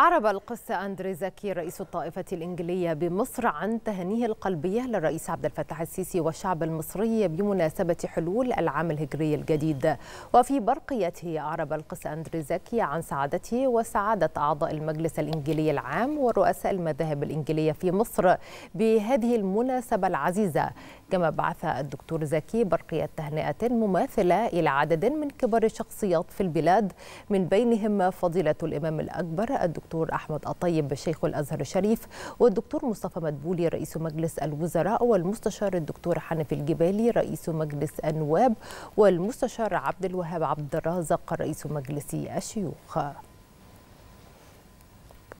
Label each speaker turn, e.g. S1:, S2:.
S1: أعرب القس أندري زكي رئيس الطائفة الإنجلية بمصر عن تهنيه القلبية للرئيس عبد الفتاح السيسي والشعب المصري بمناسبة حلول العام الهجري الجديد وفي برقيته أعرب القس أندري زكي عن سعادته وسعادة أعضاء المجلس الإنجلي العام ورؤساء المذاهب الإنجلية في مصر بهذه المناسبة العزيزة كما بعث الدكتور زكي برقية تهنئة مماثلة إلى عدد من كبار الشخصيات في البلاد من بينهم فضيلة الإمام الأكبر الدكتور أحمد الطيب شيخ الأزهر الشريف والدكتور مصطفى مدبولي رئيس مجلس الوزراء والمستشار الدكتور حنفي الجبالي رئيس مجلس النواب والمستشار عبد الوهاب عبد الرازق رئيس مجلس الشيوخ